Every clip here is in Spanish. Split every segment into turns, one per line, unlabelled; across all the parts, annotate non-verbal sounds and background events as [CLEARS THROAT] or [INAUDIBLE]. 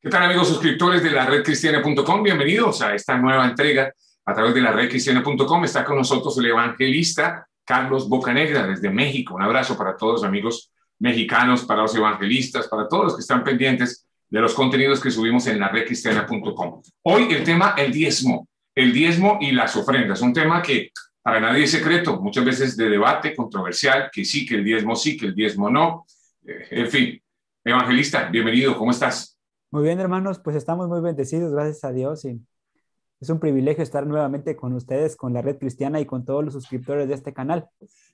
¿Qué tal amigos suscriptores de la red cristiana.com? Bienvenidos a esta nueva entrega a través de la red cristiana.com. Está con nosotros el evangelista Carlos Bocanegra desde México. Un abrazo para todos los amigos mexicanos, para los evangelistas, para todos los que están pendientes de los contenidos que subimos en la red cristiana.com. Hoy el tema, el diezmo, el diezmo y las ofrendas. Un tema que para nadie es secreto, muchas veces de debate controversial, que sí, que el diezmo sí, que el diezmo no. Eh, en fin, evangelista, bienvenido, ¿cómo estás?
Muy bien, hermanos, pues estamos muy bendecidos, gracias a Dios. Y es un privilegio estar nuevamente con ustedes, con la red cristiana y con todos los suscriptores de este canal.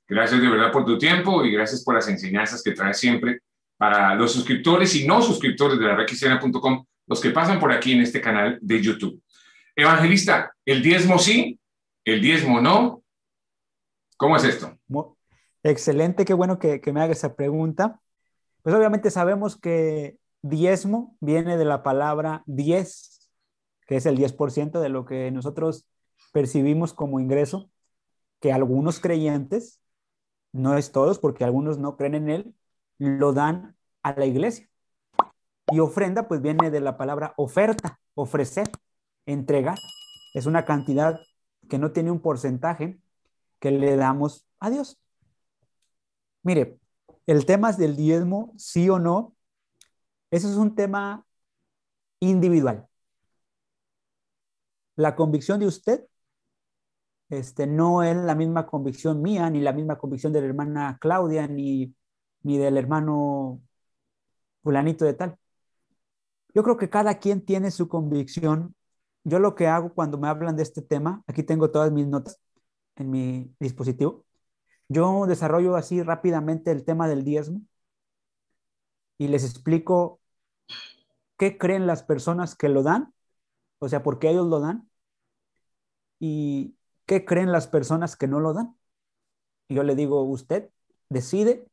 Gracias de verdad por tu tiempo y gracias por las enseñanzas que traes siempre para los suscriptores y no suscriptores de la red cristiana.com, los que pasan por aquí en este canal de YouTube. Evangelista, ¿el diezmo sí? ¿El diezmo no? ¿Cómo es esto?
Excelente, qué bueno que, que me haga esa pregunta. Pues obviamente sabemos que diezmo viene de la palabra diez, que es el 10% de lo que nosotros percibimos como ingreso, que algunos creyentes, no es todos, porque algunos no creen en él, lo dan a la iglesia. Y ofrenda, pues viene de la palabra oferta, ofrecer, entregar. Es una cantidad que no tiene un porcentaje que le damos a Dios. Mire, el tema del diezmo, sí o no, eso es un tema individual. La convicción de usted este, no es la misma convicción mía, ni la misma convicción de la hermana Claudia, ni, ni del hermano fulanito de tal. Yo creo que cada quien tiene su convicción. Yo lo que hago cuando me hablan de este tema, aquí tengo todas mis notas en mi dispositivo. Yo desarrollo así rápidamente el tema del diezmo y les explico qué creen las personas que lo dan, o sea, por qué ellos lo dan, y qué creen las personas que no lo dan. Y yo le digo, usted decide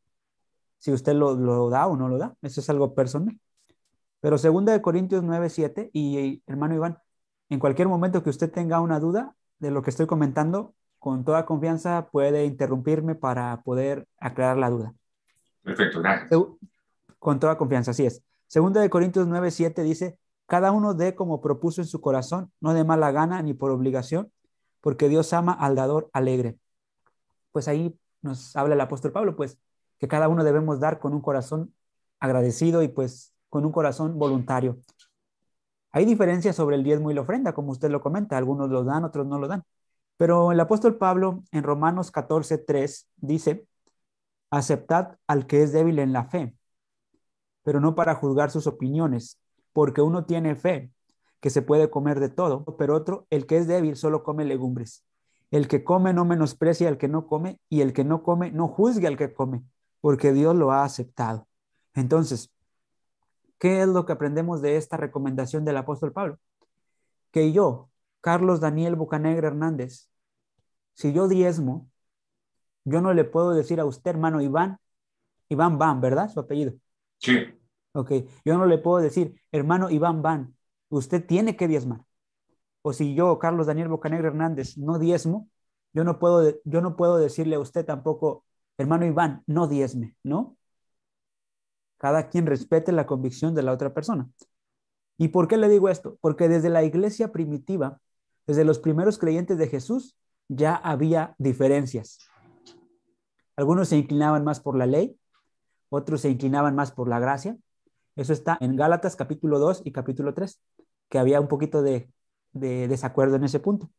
si usted lo, da o no lo da, eso es algo personal. Pero segunda de Corintios 9, y, y hermano Iván, en cualquier momento que usted tenga una duda de lo que estoy comentando, con toda confianza puede interrumpirme para poder aclarar la duda.
Perfecto, gracias.
Con toda confianza, así es. Segunda de Corintios 9, 7 dice, cada uno dé como propuso en su corazón, no de mala gana ni por obligación, porque Dios ama al dador alegre. Pues ahí nos habla el apóstol Pablo, pues que cada uno debemos dar con un corazón agradecido y pues con un corazón voluntario. Hay diferencias sobre el diezmo y la ofrenda, como usted lo comenta, algunos lo dan, otros no lo dan. Pero el apóstol Pablo en Romanos 14, 3 dice, aceptad al que es débil en la fe pero no para juzgar sus opiniones, porque uno tiene fe que se puede comer de todo, pero otro, el que es débil, solo come legumbres. El que come no menosprecia al que no come, y el que no come no juzgue al que come, porque Dios lo ha aceptado. Entonces, ¿qué es lo que aprendemos de esta recomendación del apóstol Pablo? Que yo, Carlos Daniel Bucanegra Hernández, si yo diezmo, yo no le puedo decir a usted, hermano Iván, Iván Van, ¿verdad? Su apellido. Sí. Ok, yo no le puedo decir, hermano Iván Van, usted tiene que diezmar. O si yo, Carlos Daniel Bocanegra Hernández, no diezmo, yo no puedo, yo no puedo decirle a usted tampoco, hermano Iván, no diezme, ¿no? Cada quien respete la convicción de la otra persona. ¿Y por qué le digo esto? Porque desde la iglesia primitiva, desde los primeros creyentes de Jesús, ya había diferencias. Algunos se inclinaban más por la ley, otros se inclinaban más por la gracia. Eso está en Gálatas capítulo 2 y capítulo 3, que había un poquito de, desacuerdo en ese punto.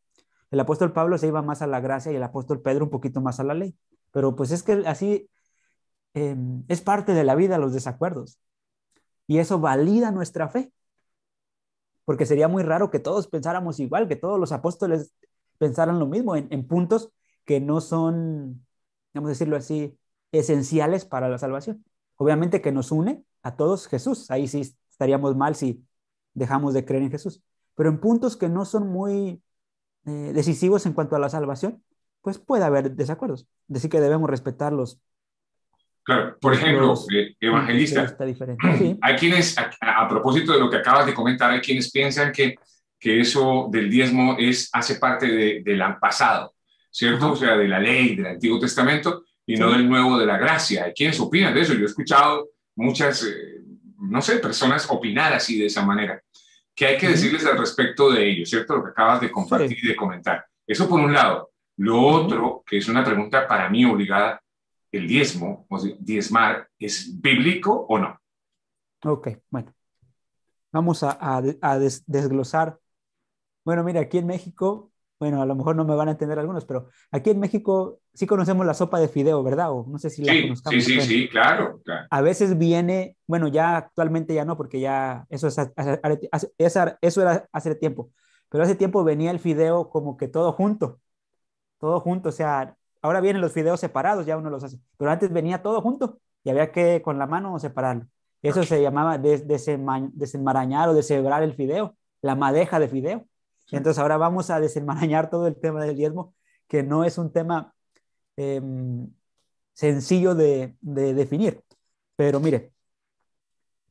El apóstol Pablo se iba más a la gracia y el apóstol Pedro un poquito más a la ley. Pero pues es que así em, es parte de la vida los desacuerdos. Y eso valida nuestra fe. Porque sería muy raro que todos pensáramos igual, que todos los apóstoles pensaran lo mismo en, en puntos que no son, vamos a decirlo así, esenciales para la salvación. Obviamente que nos une a todos Jesús. Ahí sí estaríamos mal si dejamos de creer en Jesús. Pero en puntos que no son muy eh, decisivos en cuanto a la salvación, pues puede haber desacuerdos. Decir que debemos respetarlos.
Claro, por ejemplo, eh, evangelista, [CLEARS THROAT] hay quienes, a, propósito de lo que acabas de comentar, hay quienes piensan que, que eso del diezmo es, hace parte del pasado, ¿cierto? O sea, de la ley, del Antiguo Testamento, y no del nuevo de la gracia. Hay quienes opinan de eso. Yo he escuchado muchas, eh, no sé, personas opinar así de esa manera. ¿Qué hay que decirles al respecto de ello, cierto? Lo que acabas de compartir y de comentar. Eso por un lado. Lo otro, que es una pregunta para mí obligada, el diezmo, diezmar, ¿es bíblico o no?
Ok, bueno. Vamos a, desglosar. Bueno, mira, aquí en México bueno, a lo mejor no me van a entender algunos, pero aquí en México sí conocemos la sopa de fideo, ¿verdad? O no sé si la Sí, sí, sí, claro, A veces viene, bueno, ya actualmente ya no, porque ya eso, es, eso era hace tiempo, pero hace tiempo venía el fideo como que todo junto, todo junto, o sea, ahora vienen los fideos separados, ya uno los hace, pero antes venía todo junto y había que con la mano separarlo. Eso se llamaba desenmarañar o deshebrar el fideo, la madeja de fideo. Entonces ahora vamos a desenmarañar todo el tema del diezmo, que no es un tema em, sencillo de, definir. Pero mire,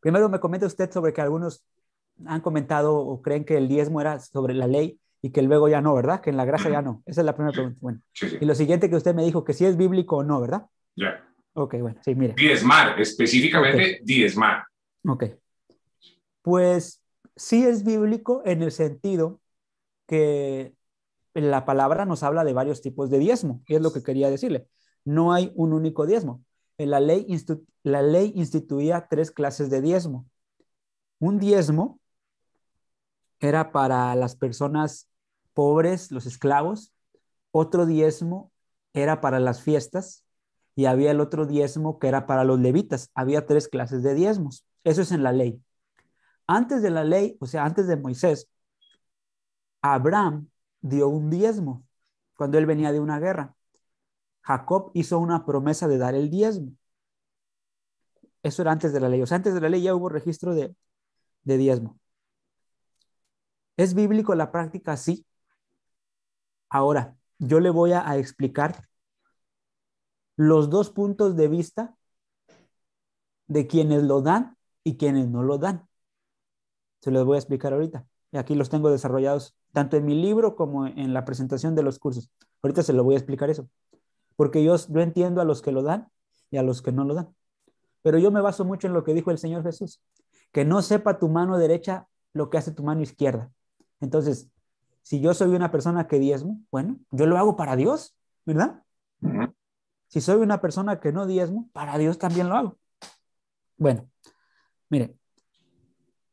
primero me comenta usted sobre que algunos han comentado o creen que el diezmo era sobre la ley y que luego ya no, ¿verdad? Que en la gracia ya no. Esa es la primera pregunta. Bueno, y lo siguiente que usted me dijo, que si sí es bíblico o no, ¿verdad? Ya. Ok, bueno, sí, mire. Diezmar, específicamente diezmar. Ok. Pues sí es bíblico en el sentido que la palabra nos habla de varios tipos de diezmo, y es lo que quería decirle. No hay un único diezmo. En la, ley la ley instituía tres clases de diezmo. Un diezmo era para las personas pobres, los esclavos. Otro diezmo era para las fiestas. Y había el otro diezmo que era para los levitas. Había tres clases de diezmos. Eso es en la ley. Antes de la ley, o sea, antes de Moisés, Abraham dio un diezmo cuando él venía de una guerra. Jacob hizo una promesa de dar el diezmo. Eso era antes de la ley. O sea, antes de la ley ya hubo registro de, diezmo. ¿Es bíblico la práctica? Sí. Ahora, yo le voy a, a explicar los dos puntos de vista de quienes lo dan y quienes no lo dan. Se los voy a explicar ahorita y aquí los tengo desarrollados tanto en mi libro como en la presentación de los cursos. Ahorita se lo voy a explicar eso, porque yo, lo entiendo a los que lo dan y a los que no lo dan. Pero yo me baso mucho en lo que dijo el Señor Jesús, que no sepa tu mano derecha lo que hace tu mano izquierda. Entonces, si yo soy una persona que diezmo, bueno, yo lo hago para Dios, ¿verdad? Si soy una persona que no diezmo, para Dios también lo hago. Bueno, mire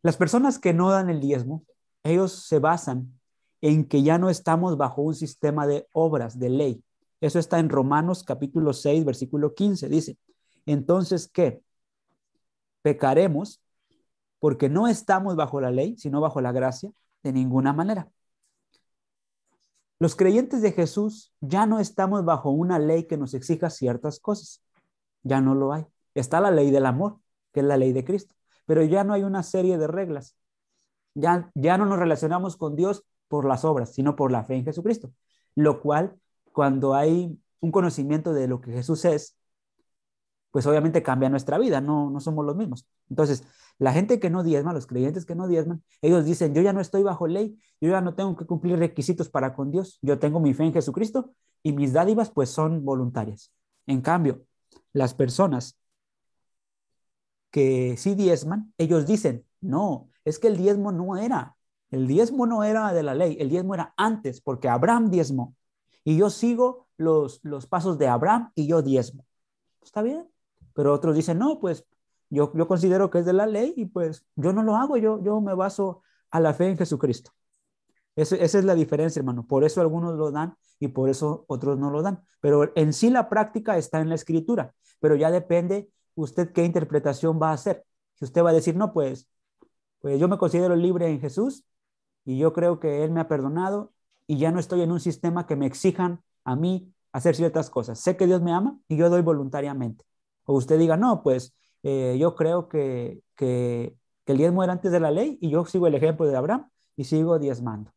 las personas que no dan el diezmo ellos se basan en que ya no estamos bajo un sistema de obras, de ley. Eso está en Romanos capítulo 6, versículo 15. Dice, entonces, ¿qué? Pecaremos porque no estamos bajo la ley, sino bajo la gracia, de ninguna manera. Los creyentes de Jesús ya no estamos bajo una ley que nos exija ciertas cosas. Ya no lo hay. Está la ley del amor, que es la ley de Cristo, pero ya no hay una serie de reglas. Ya, no nos relacionamos con Dios por las obras, sino por la fe en Jesucristo. Lo cual, cuando hay un conocimiento de lo que Jesús es, pues obviamente cambia nuestra vida, no, no somos los mismos. Entonces, la gente que no diezma, los creyentes que no diezman, ellos dicen, yo ya no estoy bajo ley, yo ya no tengo que cumplir requisitos para con Dios, yo tengo mi fe en Jesucristo y mis dádivas pues son voluntarias. En cambio, las personas que sí diezman, ellos dicen, no, es que el diezmo no era, el diezmo no era de la ley, el diezmo era antes, porque Abraham diezmo. Y yo sigo los, los pasos de Abraham y yo diezmo. ¿Está bien? Pero otros dicen, no, pues yo, yo considero que es de la ley y pues yo no lo hago, yo, yo me baso a la fe en Jesucristo. esa es la diferencia, hermano. Por eso algunos lo dan y por eso otros no lo dan. Pero en sí la práctica está en la escritura, pero ya depende usted qué interpretación va a hacer. Si usted va a decir, no, pues pues yo me considero libre en Jesús y yo creo que Él me ha perdonado y ya no estoy en un sistema que me exijan a mí hacer ciertas cosas. Sé que Dios me ama y yo doy voluntariamente. O usted diga, no, pues eh, yo creo que, que, el diezmo era antes de la ley y yo sigo el ejemplo de Abraham y sigo diezmando.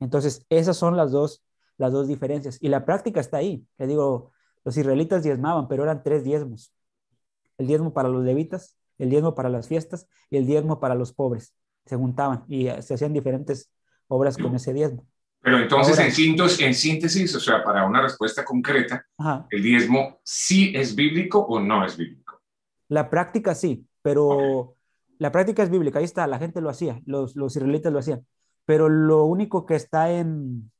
Entonces, esas son las dos, las dos diferencias. Y la práctica está ahí. Le digo, los israelitas diezmaban, pero eran tres diezmos. El diezmo para los levitas, el diezmo para las fiestas y el diezmo para los pobres. Se juntaban y eh, se hacían diferentes obras con ese diezmo. Pero entonces, en,
síntesis, en, síntesis, o sea, para una respuesta concreta, ¿el diezmo sí es bíblico o no es bíblico?
La práctica sí, pero la práctica es bíblica, ahí está, la gente lo hacía, los, los israelitas lo hacían, pero lo único que está en,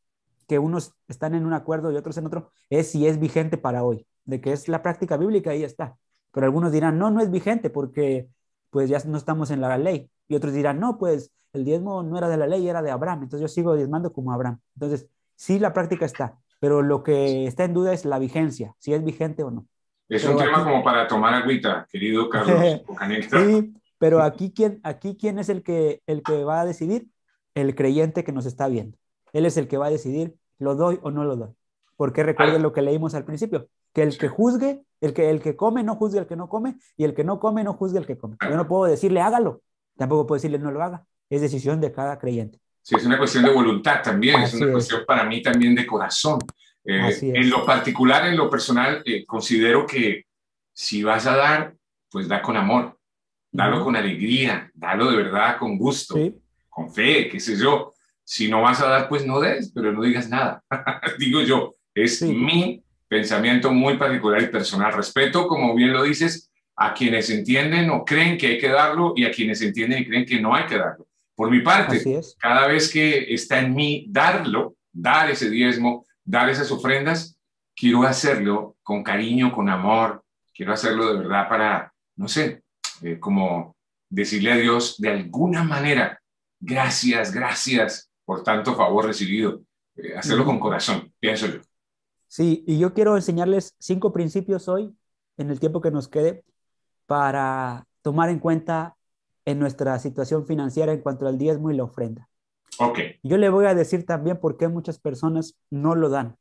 que unos están en un acuerdo y otros en otro, es si es vigente para hoy, de que es la práctica bíblica, ahí está. Pero algunos dirán, no, no es vigente porque pues ya no estamos en la ley. Y otros dirán, no, pues el diezmo no era de la ley, era de Abraham. Entonces yo sigo diezmando como Abraham. Entonces, sí, la práctica está, pero lo que está en duda es la vigencia, si es vigente o no.
Es un tema como para tomar agüita, querido [LAUGHS] Carlos. sí,
pero aquí quién, aquí quién es el que, el que va a decidir? El creyente que nos está viendo. Él es el que va a decidir, ¿lo doy o no lo doy? Porque recuerden lo que leímos al principio, que el que juzgue el que, el que come no juzgue al que no come y el que no come no juzgue al que come. Yo no puedo decirle hágalo, tampoco puedo decirle no lo haga. Es decisión de cada creyente.
Sí, es una cuestión de voluntad también, es una cuestión para mí también de corazón. Eh, en lo particular, en lo personal, eh, considero que si vas a dar, pues da con amor, dalo con alegría, dalo de verdad con gusto, con fe, qué sé yo. Si no vas a dar, pues no des, pero no digas nada. [LAUGHS] Digo yo, es mí mi pensamiento muy particular y personal. Respeto, como bien lo dices, a quienes entienden o creen que hay que darlo y a quienes entienden y creen que no hay que darlo. Por mi parte, cada vez que está en mí darlo, dar ese diezmo, dar esas ofrendas, quiero hacerlo con cariño, con amor, quiero hacerlo de verdad para, no sé, eh, como decirle a Dios de alguna manera, gracias, gracias por tanto favor recibido. Eh, hacerlo con corazón, pienso yo.
Sí, y yo quiero enseñarles cinco principios hoy, en el tiempo que nos quede, para tomar en cuenta en nuestra situación financiera en cuanto al diezmo y la ofrenda. Yo le voy a decir también por qué muchas personas no lo dan.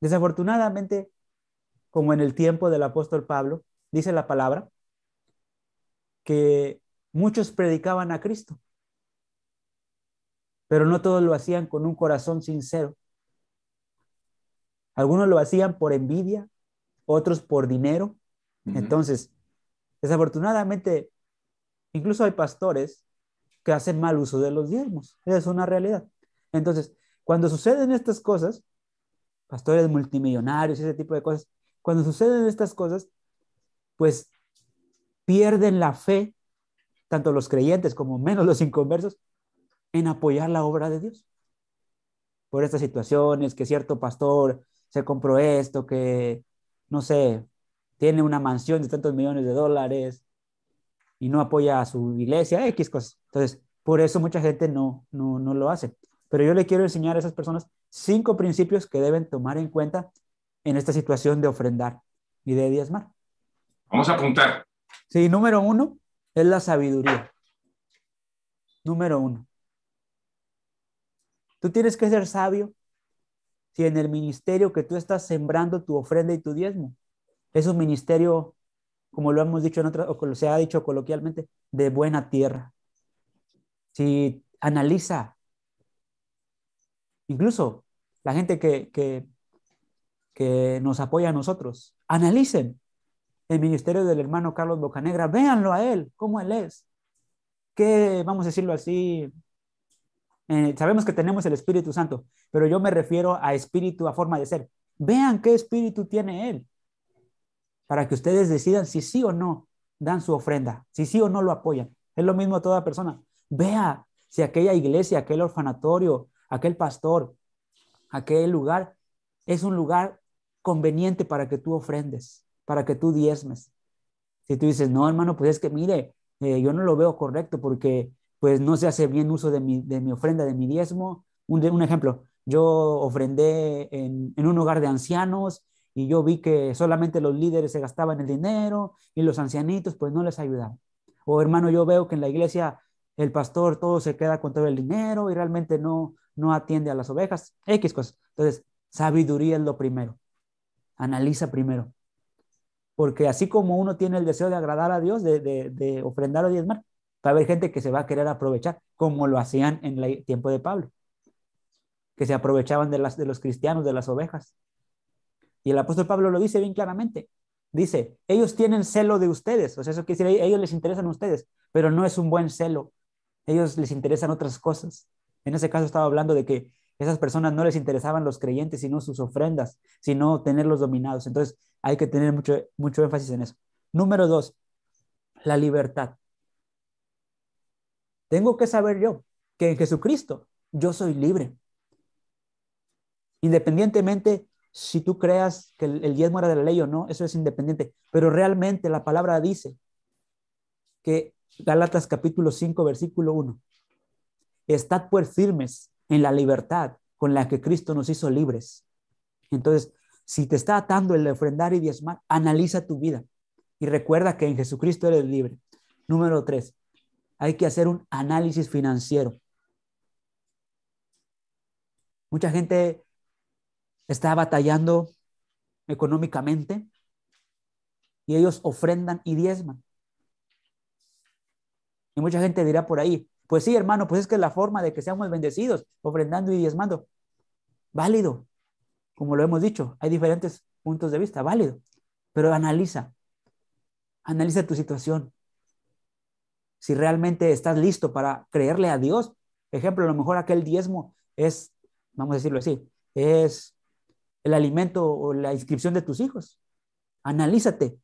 Desafortunadamente, como en el tiempo del apóstol Pablo, dice la palabra, que muchos predicaban a Cristo, pero no todos lo hacían con un corazón sincero. Algunos lo hacían por envidia, otros por dinero. Entonces, desafortunadamente, incluso hay pastores que hacen mal uso de los diezmos. Es una realidad. Entonces, cuando suceden estas cosas, pastores multimillonarios y ese tipo de cosas, cuando suceden estas cosas, pues pierden la fe, tanto los creyentes como menos los inconversos, en apoyar la obra de Dios. Por estas situaciones que cierto pastor se compró esto, que, no sé, tiene una mansión de tantos millones de dólares y no apoya a su iglesia, X cosas. Entonces, por eso mucha gente no, no, lo hace. Pero yo le quiero enseñar a esas personas cinco principios que deben tomar en cuenta en esta situación de ofrendar y de diezmar. Vamos a apuntar. Sí, número uno es la sabiduría. Número uno. Tú tienes que ser sabio si en el ministerio que tú estás sembrando tu ofrenda y tu diezmo. Es un ministerio, como lo hemos dicho en otras, o se ha dicho coloquialmente, de buena tierra. Si analiza, incluso la gente que, que, nos apoya a nosotros, analicen el ministerio del hermano Carlos Bocanegra, véanlo a él, cómo él es, Que, vamos a decirlo así, eh, sabemos que tenemos el Espíritu Santo, pero yo me refiero a espíritu, a forma de ser. Vean qué espíritu tiene Él para que ustedes decidan si sí o no dan su ofrenda, si sí o no lo apoyan. Es lo mismo a toda persona. Vea si aquella iglesia, aquel orfanatorio, aquel pastor, aquel lugar es un lugar conveniente para que tú ofrendes, para que tú diezmes. Si tú dices, no, hermano, pues es que mire, eh, yo no lo veo correcto porque pues no se hace bien uso de mi, de mi ofrenda, de mi diezmo. Un, un ejemplo, yo ofrendé en, un hogar de ancianos y yo vi que solamente los líderes se gastaban el dinero y los ancianitos pues no les ayudaban. O hermano, yo veo que en la iglesia el pastor todo se queda con todo el dinero y realmente no, no atiende a las ovejas, X cosas. Entonces, sabiduría es lo primero. Analiza primero. Porque así como uno tiene el deseo de agradar a Dios, de, de, de ofrendar o diezmar, Va a haber gente que se va a querer aprovechar, como lo hacían en el tiempo de Pablo, que se aprovechaban de, las, de los cristianos, de las ovejas. Y el apóstol Pablo lo dice bien claramente. Dice, ellos tienen celo de ustedes, o sea, eso quiere decir, ellos les interesan a ustedes, pero no es un buen celo. Ellos les interesan otras cosas. En ese caso estaba hablando de que esas personas no les interesaban los creyentes, sino sus ofrendas, sino tenerlos dominados. Entonces, hay que tener mucho, mucho énfasis en eso. Número dos, la libertad. Tengo que saber yo que en Jesucristo yo soy libre. Independientemente si tú creas que el diezmo era de la ley o no, eso es independiente. Pero realmente la palabra dice que Galatas capítulo 5, versículo 1, estad pues firmes en la libertad con la que Cristo nos hizo libres. Entonces, si te está atando el ofrendar y diezmar, analiza tu vida y recuerda que en Jesucristo eres libre. Número 3, hay que hacer un análisis financiero. Mucha gente está batallando económicamente y ellos ofrendan y diezman. Y mucha gente dirá por ahí, pues sí, hermano, pues es que es la forma de que seamos bendecidos, ofrendando y diezmando. Válido, como lo hemos dicho, hay diferentes puntos de vista, válido, pero analiza, analiza tu situación, si realmente estás listo para creerle a Dios. Ejemplo, a lo mejor aquel diezmo es, vamos a decirlo así, es el alimento o la inscripción de tus hijos. Analízate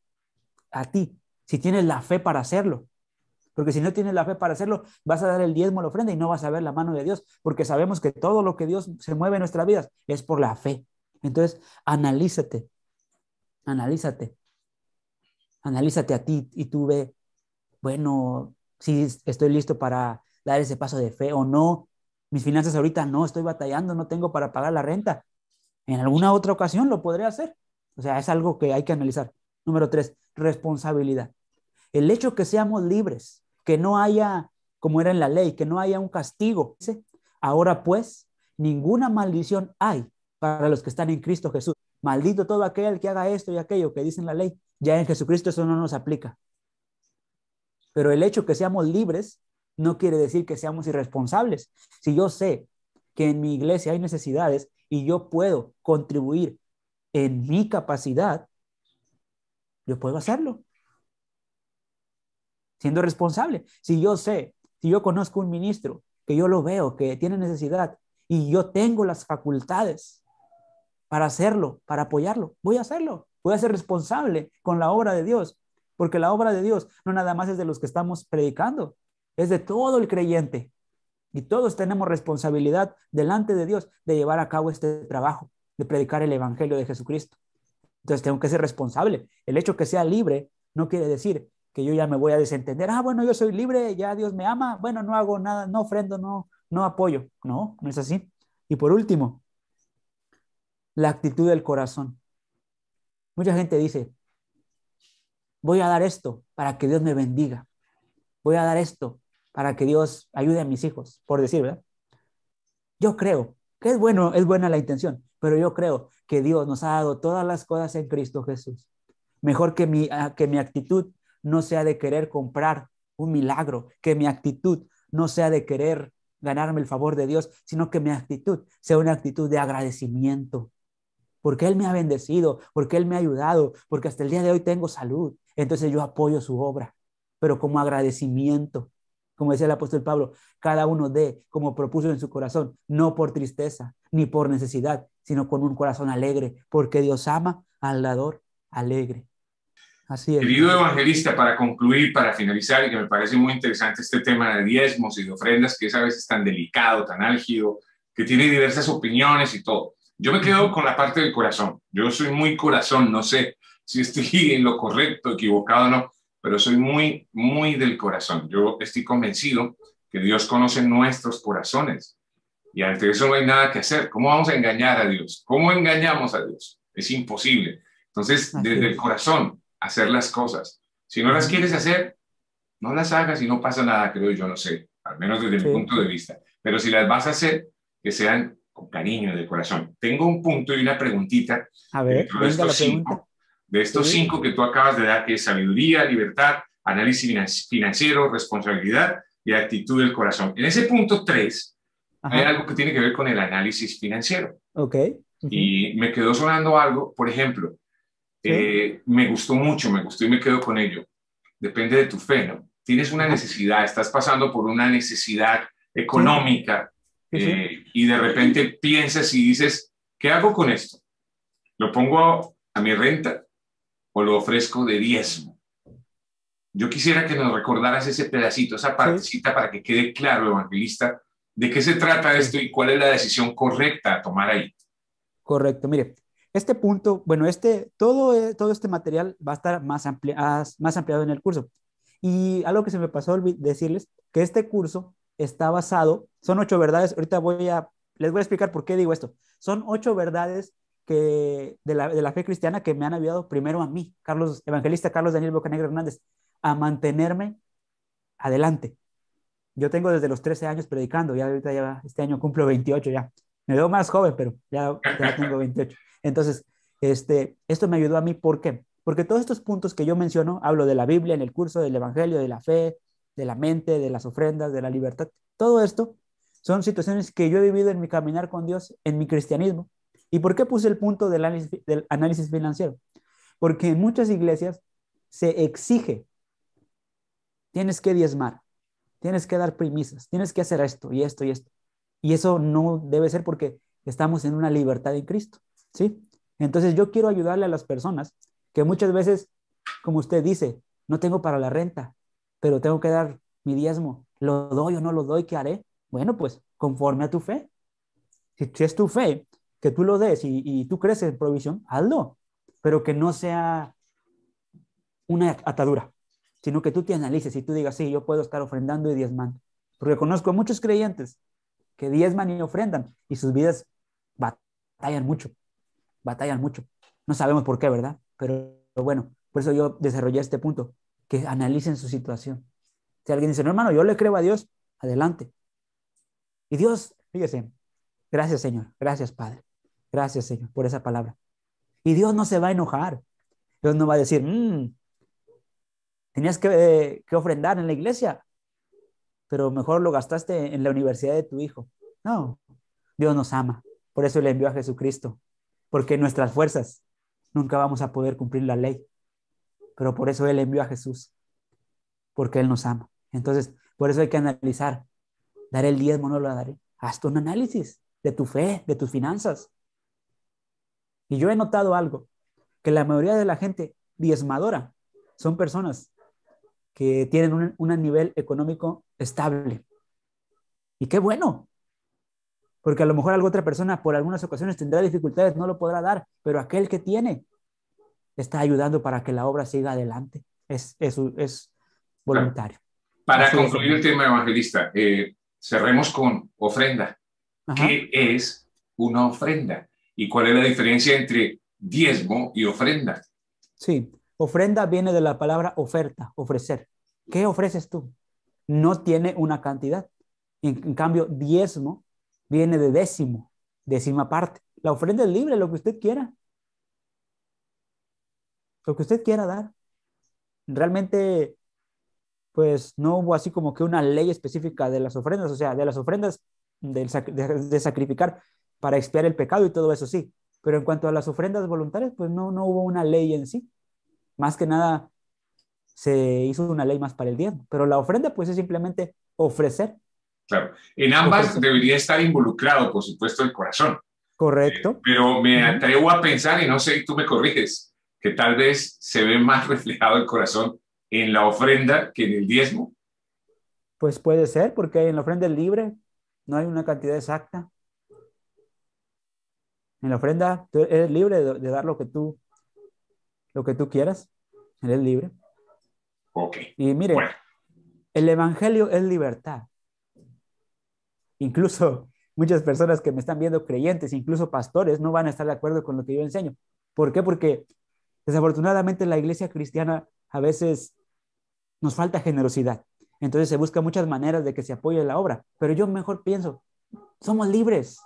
a ti, si tienes la fe para hacerlo. Porque si no tienes la fe para hacerlo, vas a dar el diezmo, la ofrenda y no vas a ver la mano de Dios, porque sabemos que todo lo que Dios se mueve en nuestras vidas es por la fe. Entonces, analízate, analízate, analízate a ti y tú ve, bueno, si estoy listo para dar ese paso de fe o no. Mis finanzas ahorita no, estoy batallando, no tengo para pagar la renta. En alguna otra ocasión lo podré hacer. O sea, es algo que hay que analizar. Número tres, responsabilidad. El hecho que seamos libres, que no haya, como era en la ley, que no haya un castigo. Ahora pues, ninguna maldición hay para los que están en Cristo Jesús. Maldito todo aquel que haga esto y aquello que dice en la ley. Ya en Jesucristo eso no nos aplica. Pero el hecho que seamos libres no quiere decir que seamos irresponsables. Si yo sé que en mi iglesia hay necesidades y yo puedo contribuir en mi capacidad, yo puedo hacerlo. Siendo responsable. Si yo sé, si yo conozco un ministro, que yo lo veo, que tiene necesidad y yo tengo las facultades para hacerlo, para apoyarlo, voy a hacerlo. Voy a ser responsable con la obra de Dios porque la obra de Dios no nada más es de los que estamos predicando, es de todo el creyente. Y todos tenemos responsabilidad delante de Dios de llevar a cabo este trabajo, de predicar el Evangelio de Jesucristo. Entonces tengo que ser responsable. El hecho que sea libre no quiere decir que yo ya me voy a desentender. Ah, bueno, yo soy libre, ya Dios me ama, bueno, no hago nada, no ofrendo, no, no apoyo. No, no es así. Y por último, la actitud del corazón. Mucha gente dice, voy a dar esto para que Dios me bendiga, voy a dar esto para que Dios ayude a mis hijos, por decir, Yo creo que es bueno, es buena la intención, pero yo creo que Dios nos ha dado todas las cosas en Cristo Jesús. Mejor que mi, ah, que mi actitud no sea de querer comprar un milagro, que mi actitud no sea de querer ganarme el favor de Dios, sino que mi actitud sea una actitud de agradecimiento, porque Él me ha bendecido, porque Él me ha ayudado, porque hasta el día de hoy tengo salud. Entonces yo apoyo su obra, pero como agradecimiento, como decía el apóstol Pablo, cada uno dé como propuso en su corazón, no por tristeza ni por necesidad, sino con un corazón alegre, porque Dios ama al dador alegre. Así es. Querido evangelista,
para concluir, para finalizar, y que me parece muy interesante este tema de diezmos y de ofrendas, que esa a veces tan delicado, tan álgido, que tiene diversas opiniones y todo. Yo me quedo con la parte del corazón. Yo soy muy corazón, no sé si estoy [LAUGHS] en lo correcto, equivocado o no, pero soy muy, muy del corazón. Yo estoy convencido que Dios conoce nuestros corazones y ante eso no hay nada que hacer. ¿Cómo vamos a engañar a Dios? ¿Cómo engañamos a Dios? Es imposible. Entonces, desde el corazón, hacer las cosas. Si no las quieres hacer, no las hagas y no pasa nada, creo yo, no sé, al menos desde mi punto de vista. Pero si las vas a hacer, que sean cariño de corazón. Tengo un punto y una preguntita.
A ver, de estos, cinco,
de estos que tú acabas de dar, que es sabiduría, libertad, análisis financiero, responsabilidad y actitud del corazón. En ese punto tres, hay algo que tiene que ver con el análisis financiero. Ok. Y me quedó sonando algo, por ejemplo, eh, me gustó mucho, me gustó y me quedo con ello. Depende de tu fe, ¿no? Tienes una necesidad, estás pasando por una necesidad económica, eh, y de repente piensas y dices, ¿qué hago con esto? ¿Lo pongo a, mi renta o lo ofrezco de diezmo? Yo quisiera que nos recordaras ese pedacito, esa partecita para que quede claro, evangelista, de qué se trata esto y cuál es la decisión correcta a tomar ahí.
Correcto, mire, este punto, bueno, este, todo, eh, todo este material va a estar más, más ampliado en el curso. Y algo que se me pasó decirles, que este curso está basado, son ocho verdades, ahorita voy a, les voy a explicar por qué digo esto, son ocho verdades que de la, fe cristiana que me han ayudado primero a mí, Carlos, evangelista Carlos Daniel Bocanegra Hernández, a mantenerme adelante. Yo tengo desde los 13 años predicando, ya ahorita ya, este año cumplo 28 ya. Me veo más joven, pero ya, tengo 28. Entonces, este, esto me ayudó a mí, ¿por qué? Porque todos estos puntos que yo menciono, hablo de la Biblia en el curso, del Evangelio, de la fe, de la mente, de las ofrendas, de la libertad. Todo esto son situaciones que yo he vivido en mi caminar con Dios, en mi cristianismo. ¿Y por qué puse el punto del análisis, financiero? Porque en muchas iglesias se exige, tienes que diezmar, tienes que dar premisas, tienes que hacer esto y esto y esto. Y eso no debe ser porque estamos en una libertad en Cristo, ¿sí? Entonces yo quiero ayudarle a las personas que muchas veces, como usted dice, no tengo para la renta, pero tengo que dar mi diezmo. ¿Lo doy o no lo doy? ¿Qué haré? Bueno, pues conforme a tu fe. Si, es tu fe que tú lo des y, tú crees en provisión, hazlo, pero que no sea una atadura, sino que tú te analices y tú digas, sí, yo puedo estar ofrendando y diezmando. Reconozco a muchos creyentes que diezman y ofrendan y sus vidas batallan mucho, batallan mucho. No sabemos por qué, ¿verdad? pero bueno, por eso yo desarrollé este punto que analicen su situación. Si alguien dice, no, hermano, yo le creo a Dios, adelante. Y Dios, fíjese, gracias Señor, gracias Padre, gracias Señor por esa palabra. Y Dios no se va a enojar. Dios no va a decir, mm, tenías eh, que, ofrendar en la iglesia, pero mejor lo gastaste en la universidad de tu hijo. No, Dios nos ama. Por eso le envió a Jesucristo, porque nuestras fuerzas nunca vamos a poder cumplir la ley pero por eso Él envió a Jesús, porque Él nos ama. Entonces, por eso hay que analizar, dar el diezmo, no lo daré. Hazte un análisis de tu fe, de tus finanzas. Y yo he notado algo, que la mayoría de la gente diezmadora son personas que tienen un, un nivel económico estable. Y qué bueno, porque a lo mejor alguna otra persona por algunas ocasiones tendrá dificultades, no lo podrá dar, pero aquel que tiene está ayudando para que la obra siga adelante. Es, es, es voluntario. Para concluir el tema
evangelista, eh, cerremos con ofrenda. ¿Qué es una ofrenda? ¿Y cuál es la diferencia entre diezmo y ofrenda?
Sí, ofrenda viene de la palabra oferta, ofrecer. ¿Qué ofreces tú? No tiene una cantidad. en cambio, diezmo viene de décimo, décima parte. La ofrenda es libre, lo que usted quiera lo que usted quiera dar. Realmente, pues no hubo así como que una ley específica de las ofrendas, o sea, de las ofrendas de, de sacrificar para expiar el pecado y todo eso sí, pero en cuanto a las ofrendas voluntarias, pues no, no hubo una ley en sí. Más que nada se hizo una ley más para el diezmo, pero la ofrenda pues es simplemente ofrecer.
Claro, en ambas debería estar involucrado, por supuesto, el corazón.
Correcto. Eh,
pero me atrevo a pensar, y no sé, tú me corriges, que tal vez se ve más [LAUGHS] reflejado el corazón en la ofrenda que en el diezmo?
Pues puede ser, porque en la ofrenda es libre, no hay una cantidad exacta. En la ofrenda tú eres libre de, dar lo que tú lo que tú quieras, eres libre. Ok. Y mire, el evangelio es libertad. Incluso [LAUGHS] muchas personas que me están viendo creyentes, incluso pastores, no van a estar de acuerdo con lo que yo enseño. ¿Por qué? Porque Desafortunadamente la iglesia cristiana a veces nos falta generosidad. Entonces se busca muchas maneras de que se apoye la obra. Pero yo mejor pienso, somos libres.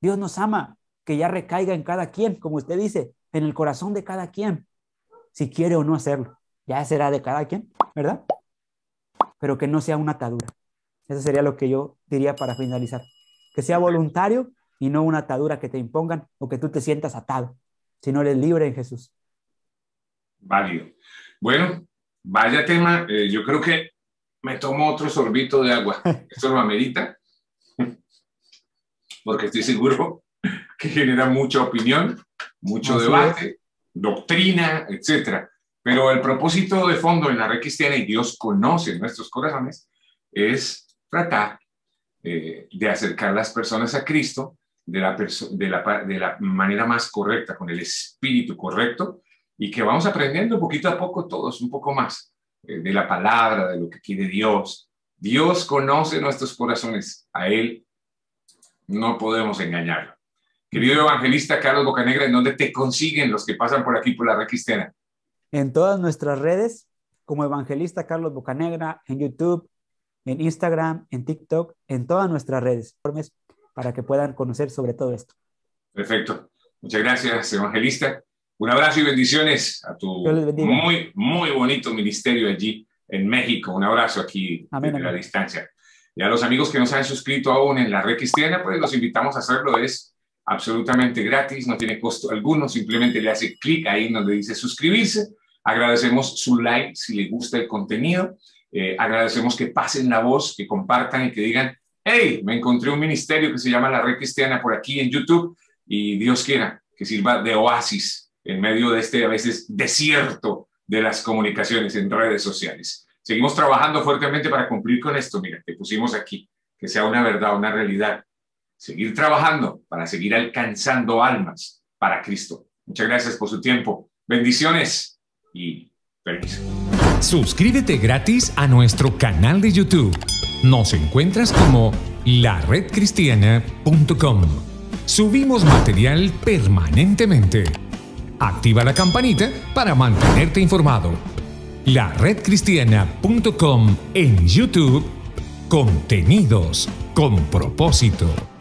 Dios nos ama, que ya recaiga en cada quien, como usted dice, en el corazón de cada quien, si quiere o no hacerlo. Ya será de cada quien, ¿verdad? Pero que no sea una atadura. Eso sería lo que yo diría para finalizar. Que sea voluntario y no una atadura que te impongan o que tú te sientas atado. Si no eres libre en Jesús.
Válido. Bueno, vaya tema. Eh, yo creo que me tomo otro sorbito de agua. [LAUGHS] Esto lo amerita, porque estoy seguro que genera mucha opinión, mucho debate, doctrina, etc. Pero el propósito de fondo en la red cristiana, y Dios conoce nuestros corazones, es tratar eh, de acercar las personas a Cristo de la, de la, de la manera más correcta, con el espíritu correcto, y que vamos aprendiendo poquito a poco todos, un poco más, eh, de la palabra, de lo que quiere Dios. Dios conoce nuestros corazones, a Él no podemos engañarlo. Querido evangelista Carlos Bocanegra, ¿en dónde te consiguen los que pasan por aquí, por la red
En todas nuestras redes, como evangelista Carlos Bocanegra, en YouTube, en Instagram, en TikTok, en todas nuestras redes para que puedan conocer sobre todo esto.
Perfecto. Muchas gracias, evangelista. Un abrazo y bendiciones a tu
muy, muy
bonito ministerio allí en México. Un abrazo aquí a la distancia. Y a los amigos que no se han suscrito aún en la red cristiana, pues los invitamos a hacerlo. Es absolutamente gratis, no tiene costo alguno. Simplemente le hace clic ahí donde dice suscribirse. Agradecemos su like si le gusta el contenido. Eh, agradecemos que pasen la voz, que compartan y que digan, hey, me encontré un ministerio que se llama La Red Cristiana por aquí en YouTube y Dios quiera que sirva de oasis en medio de este a veces desierto de las comunicaciones en redes sociales. Seguimos trabajando fuertemente para cumplir con esto. Mira, te pusimos aquí, que sea una verdad, una realidad. Seguir trabajando para seguir alcanzando almas para Cristo. Muchas gracias por su tiempo. Bendiciones y permiso. Suscríbete gratis a nuestro canal de YouTube. Nos encuentras como laredcristiana.com. Subimos material permanentemente. Activa la campanita para mantenerte informado. Laredcristiana.com en YouTube. Contenidos con propósito.